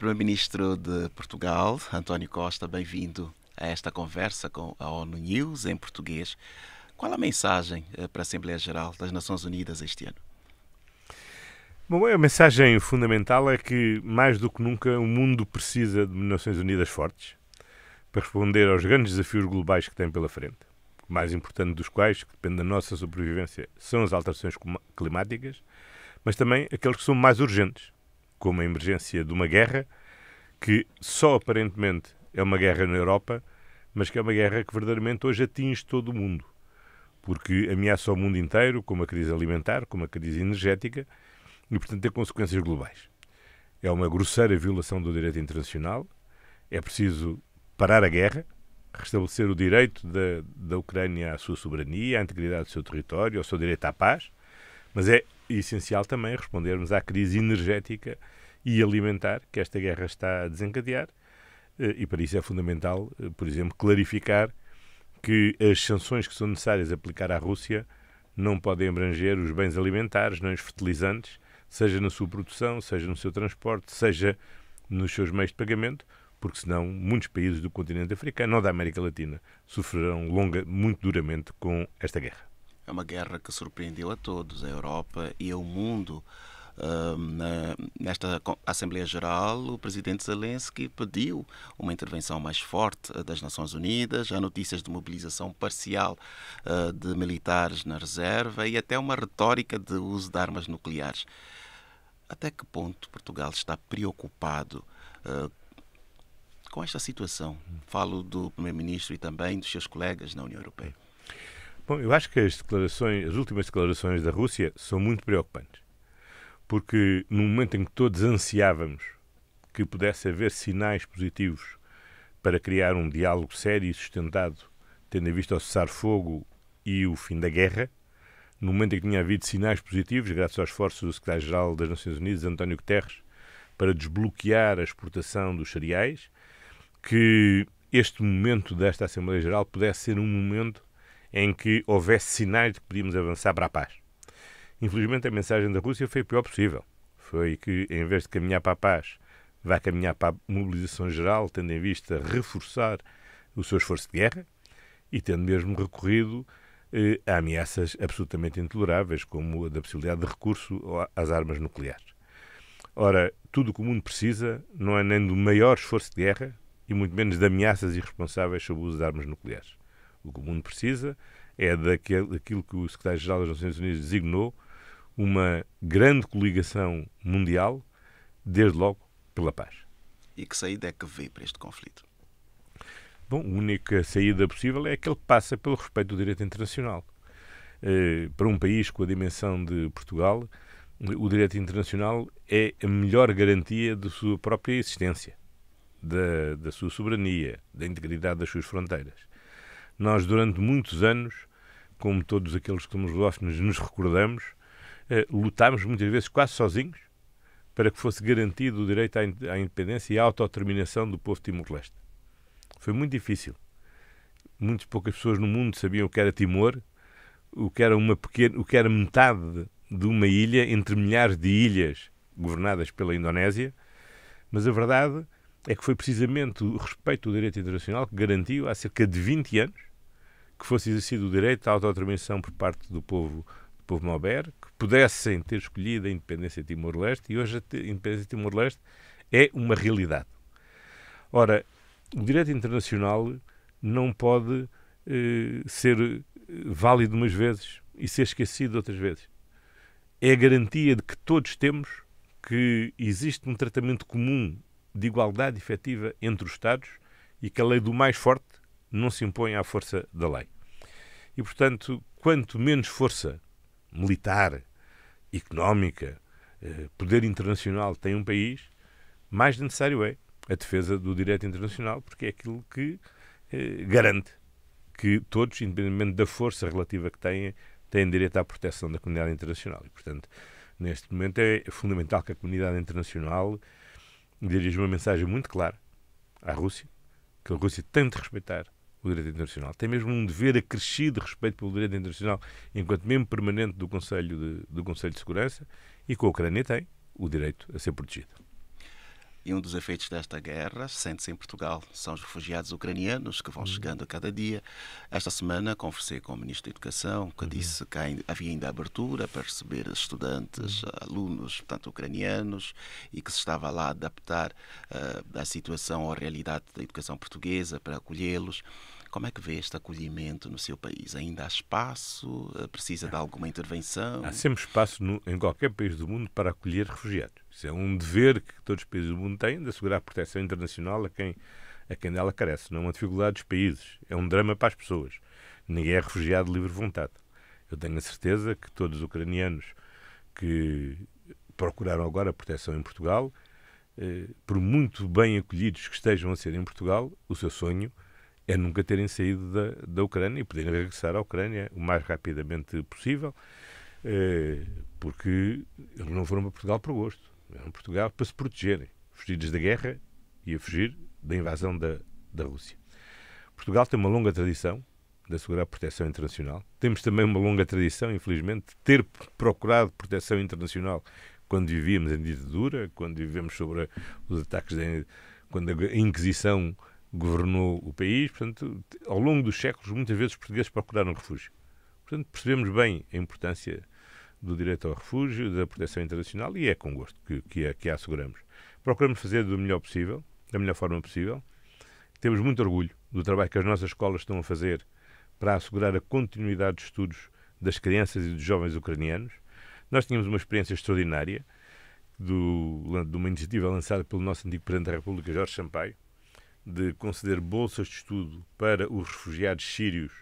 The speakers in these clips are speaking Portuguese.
Primeiro-Ministro de Portugal, António Costa, bem-vindo a esta conversa com a ONU News em português. Qual a mensagem eh, para a Assembleia Geral das Nações Unidas este ano? Bom, a mensagem fundamental é que, mais do que nunca, o mundo precisa de Nações Unidas fortes para responder aos grandes desafios globais que tem pela frente. O mais importante dos quais, que depende da nossa sobrevivência, são as alterações climáticas, mas também aqueles que são mais urgentes, como a emergência de uma guerra que só aparentemente é uma guerra na Europa, mas que é uma guerra que verdadeiramente hoje atinge todo o mundo, porque ameaça o mundo inteiro, com uma crise alimentar, com uma crise energética, e portanto tem consequências globais. É uma grosseira violação do direito internacional, é preciso parar a guerra, restabelecer o direito da, da Ucrânia à sua soberania, à integridade do seu território, ao seu direito à paz, mas é essencial também é respondermos à crise energética e alimentar que esta guerra está a desencadear. Eh, e para isso é fundamental, eh, por exemplo, clarificar que as sanções que são necessárias aplicar à Rússia não podem abranger os bens alimentares, nem os fertilizantes, seja na sua produção, seja no seu transporte, seja nos seus meios de pagamento, porque senão muitos países do continente africano ou da América Latina sofrerão longa, muito duramente com esta guerra. É uma guerra que surpreendeu a todos, a Europa e ao mundo. nesta Assembleia Geral, o presidente Zelensky pediu uma intervenção mais forte das Nações Unidas. Há notícias de mobilização parcial ah, de militares na reserva e até uma retórica de uso de armas nucleares. Até que ponto Portugal está preocupado ah, com esta situação? Falo do Primeiro-Ministro e também dos seus colegas na União Europeia. Bom, eu acho que as declarações, as últimas declarações da Rússia são muito preocupantes. Porque no momento em que todos ansiávamos que pudesse haver sinais positivos para criar um diálogo sério e sustentado, tendo em vista o cessar-fogo e o fim da guerra, no momento em que tinha havido sinais positivos, graças aos esforços do secretário-geral das Nações Unidas, António Guterres, para desbloquear a exportação dos cereais, que este momento desta Assembleia Geral pudesse ser um momento em que houvesse sinais de que podíamos avançar para a paz. Infelizmente, a mensagem da Rússia foi a pior possível. Foi que, em vez de caminhar para a paz, vai caminhar para a mobilização geral, tendo em vista reforçar o seu esforço de guerra e tendo mesmo recorrido eh, a ameaças absolutamente intoleráveis, como a da possibilidade de recurso às armas nucleares. Ora, tudo o que o mundo precisa não é nem do maior esforço de guerra e muito menos de ameaças irresponsáveis sobre o uso de armas nucleares. O que o mundo precisa é daquilo que o secretário-geral das Nações Unidas designou uma grande coligação mundial, desde logo pela paz. E que saída é que vê para este conflito? Bom, a única saída possível é aquele que passa pelo respeito do direito internacional. Eh, para um país com a dimensão de Portugal, o direito internacional é a melhor garantia da sua própria existência, da, da sua soberania, da integridade das suas fronteiras. Nós, durante muitos anos, como todos aqueles que somos lusófonos nos recordamos, eh, lutámos muitas vezes quase sozinhos para que fosse garantido o direito à independência e à autodeterminação do povo timor-leste. Foi muito difícil. Muitas poucas pessoas no mundo sabiam o que era Timor, o que era, uma pequena, o que era metade de uma ilha entre milhares de ilhas governadas pela Indonésia, mas a verdade é que foi precisamente o respeito do direito internacional que garantiu há cerca de 20 anos que fosse exercido o direito à autodeterminação por parte do povo do povo Mauber, que pudessem ter escolhido a independência de Timor-Leste, e hoje a independência de Timor-Leste é uma realidade. Ora, o direito internacional não pode eh, ser eh, válido umas vezes e ser esquecido outras vezes. É a garantia de que todos temos que existe um tratamento comum de igualdade efetiva entre os Estados e que a lei do mais forte não se impõe à força da lei. E, portanto, quanto menos força militar, económica, eh, poder internacional tem um país, mais necessário é a defesa do direito internacional, porque é aquilo que eh, garante que todos, independentemente da força relativa que têm, têm direito à proteção da comunidade internacional. E, portanto, neste momento é fundamental que a comunidade internacional dirija uma mensagem muito clara à Rússia, que a Rússia tem de respeitar o direito internacional. Tem mesmo um dever acrescido de respeito pelo direito internacional enquanto membro permanente do Conselho de, do Conselho de Segurança e que a Ucrânia tem o direito a ser protegida. E um dos efeitos desta guerra sente-se em Portugal. São os refugiados ucranianos que vão uhum. chegando a cada dia. Esta semana conversei com o Ministro da Educação, que uhum. disse que havia ainda abertura para receber estudantes, uhum. alunos, portanto, ucranianos, e que se estava lá a adaptar uh, ah, à situação, à realidade da educação portuguesa para acolhê-los. Como é que vê este acolhimento no seu país? Ainda há espaço? Ah, precisa de alguma intervenção? Há sempre espaço no, em qualquer país do mundo para acolher refugiados. Isso é um dever que todos os países do mundo têm de assegurar proteção internacional a quem, a quem dela carece. Não é uma dificuldade dos países, é um drama para as pessoas. Ninguém é refugiado de livre vontade. Eu tenho a certeza que todos os ucranianos que procuraram agora proteção em Portugal, eh, por muito bem acolhidos que estejam a ser em Portugal, o seu sonho é nunca terem saído da, da Ucrânia e poderem regressar à Ucrânia o mais rapidamente possível, eh, porque eles não foram para Portugal por gosto em Portugal, para se protegerem, fugidos da guerra e a fugir da invasão da, da Rússia. Portugal tem uma longa tradição de assegurar proteção internacional. Temos também uma longa tradição, infelizmente, de ter procurado proteção internacional quando vivíamos em ditadura, quando vivemos sobre os ataques, de, quando a Inquisição governou o país. Portanto, ao longo dos séculos, muitas vezes os portugueses procuraram refúgio. Portanto, percebemos bem a importância do direito ao refúgio, da proteção internacional, e é com gosto que, que, a, que a asseguramos. Procuramos fazer do melhor possível, da melhor forma possível. Temos muito orgulho do trabalho que as nossas escolas estão a fazer para assegurar a continuidade de estudos das crianças e dos jovens ucranianos. Nós tínhamos uma experiência extraordinária do, de uma iniciativa lançada pelo nosso antigo Presidente da República, Jorge Sampaio, de conceder bolsas de estudo para os refugiados sírios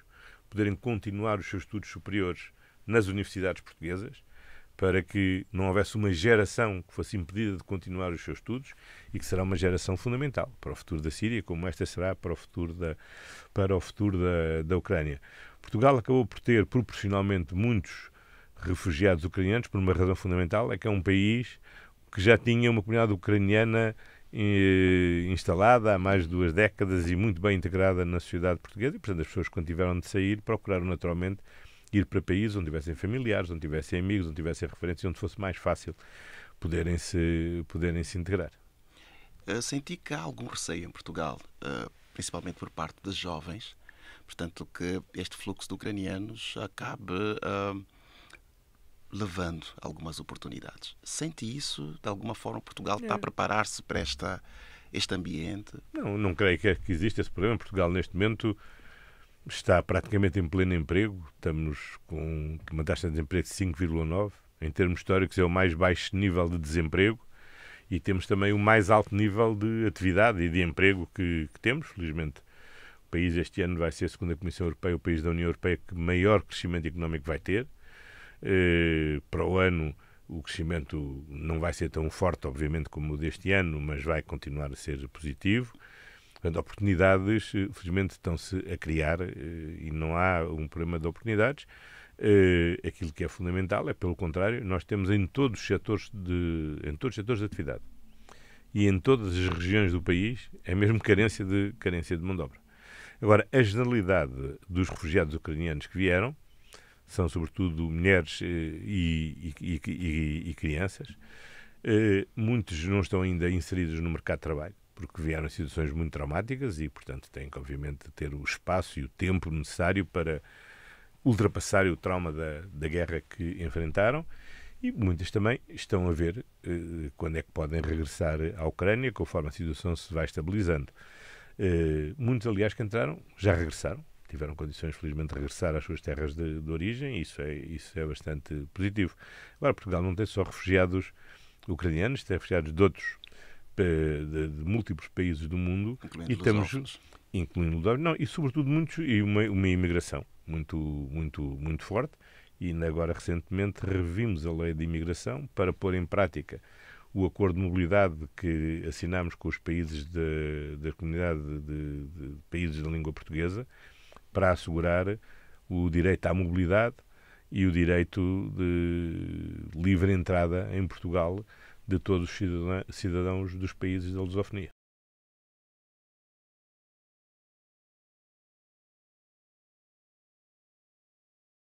poderem continuar os seus estudos superiores nas universidades portuguesas para que não houvesse uma geração que fosse impedida de continuar os seus estudos e que será uma geração fundamental para o futuro da Síria, como esta será para o futuro da, para o futuro da, da Ucrânia. Portugal acabou por ter proporcionalmente muitos refugiados ucranianos por uma razão fundamental, é que é um país que já tinha uma comunidade ucraniana eh, instalada há mais de duas décadas e muito bem integrada na sociedade portuguesa, e portanto as pessoas quando tiveram de sair procuraram naturalmente ir para países onde tivessem familiares, onde tivessem amigos, onde tivessem referências, onde fosse mais fácil poderem se, poderem se integrar. Eh, senti que há algum receio em Portugal, eh, principalmente por parte das jovens, portanto, que este fluxo de ucranianos acabe uh, levando algumas oportunidades. Sente isso? De alguma forma, Portugal está a é. preparar-se para esta, este ambiente? Não, não creio que, é que exista esse problema. Portugal, neste momento, está praticamente em pleno emprego, estamos com uma taxa de desemprego de 5,9%, em termos históricos é o mais baixo nível de desemprego e temos também o mais alto nível de atividade e de emprego que, que temos, felizmente. O país este ano vai ser, segundo a Comissão Europeia, o país da União Europeia que maior crescimento económico vai ter. Eh, para o ano, o crescimento não vai ser tão forte, obviamente, como o deste ano, mas vai continuar a ser positivo. Portanto, oportunidades, eh, felizmente, estão-se a criar eh, e não há um problema de oportunidades. Eh, aquilo que é fundamental é, pelo contrário, nós temos em todos os setores de, em todos os setores de atividade e em todas as regiões do país é mesmo carência de, carência de mão de obra. Agora, a generalidade dos refugiados ucranianos que vieram são, sobretudo, mulheres e, e, e, e crianças. Muitos não estão ainda inseridos no mercado de trabalho porque vieram situações muito traumáticas e, portanto, têm que, obviamente, ter o espaço e o tempo necessário para ultrapassar o trauma da, da guerra que enfrentaram. E muitas também estão a ver eh, quando é que podem regressar à Ucrânia, conforme a situação se vai estabilizando. Eh, muitos, aliás, que entraram já regressaram, tiveram condições, felizmente, de regressar às suas terras de, de origem, isso é, isso é bastante positivo. Agora, Portugal não tem só refugiados ucranianos, tem refugiados de outros de, de múltiplos países do mundo incluindo e temos incluindo não e sobretudo muitos e uma, uma imigração muito muito muito forte e agora recentemente revimos a lei de imigração para pôr em prática o acordo de mobilidade que assinámos com os países de, da comunidade de, de, países da língua portuguesa para assegurar o direito à mobilidade e o direito de livre entrada em Portugal de todos os né, cidadãos dos países da lusofonia.